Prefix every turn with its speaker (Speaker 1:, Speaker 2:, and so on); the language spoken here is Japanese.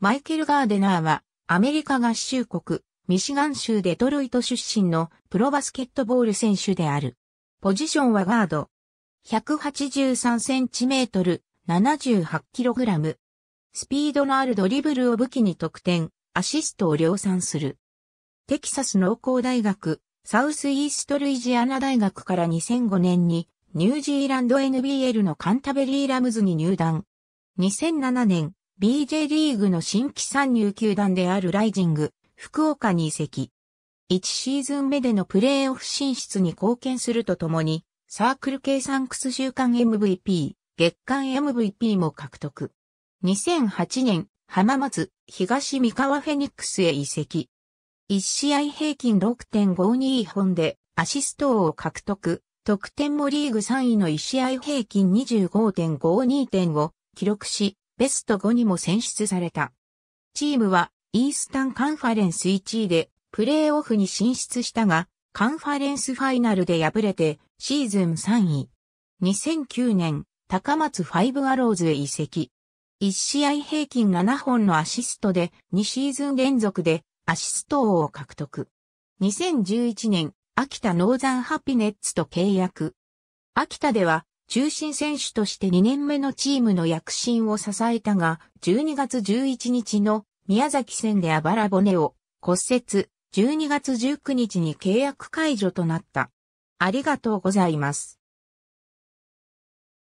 Speaker 1: マイケル・ガーデナーは、アメリカ合衆国、ミシガン州デト
Speaker 2: ロイト出身のプロバスケットボール選手である。ポジションはガード。183センチメートル、78キログラム。スピードのあるドリブルを武器に得点、アシストを量産する。テキサス農工大学、サウスイーストルイジアナ大学から2005年に、ニュージーランド NBL のカンタベリーラムズに入団。2007年、BJ リーグの新規参入球団であるライジング、福岡に移籍。1シーズン目でのプレーオフ進出に貢献するとともに、サークル計算ス週間 MVP、月間 MVP も獲得。2008年、浜松、東三河フェニックスへ移籍。1試合平均6.52本でアシスト王を獲得、得点もリーグ3位の1試合平均25.52点を記録し、ベスト5にも選出された。チームはイースタンカンファレンス1位でプレーオフに進出したが、カンファレンスファイナルで敗れてシーズン3位。2009年、高松ファイブアローズへ移籍。1試合平均7本のアシストで2シーズン連続でアシスト王を獲得。2011年、秋田ノーザンハピネッツと契約。秋田では中心選手として2年目のチームの躍進を支えたが、12月11日の宮崎戦であばら骨を骨折、12月
Speaker 1: 19日に契約解除となった。ありがとうございます。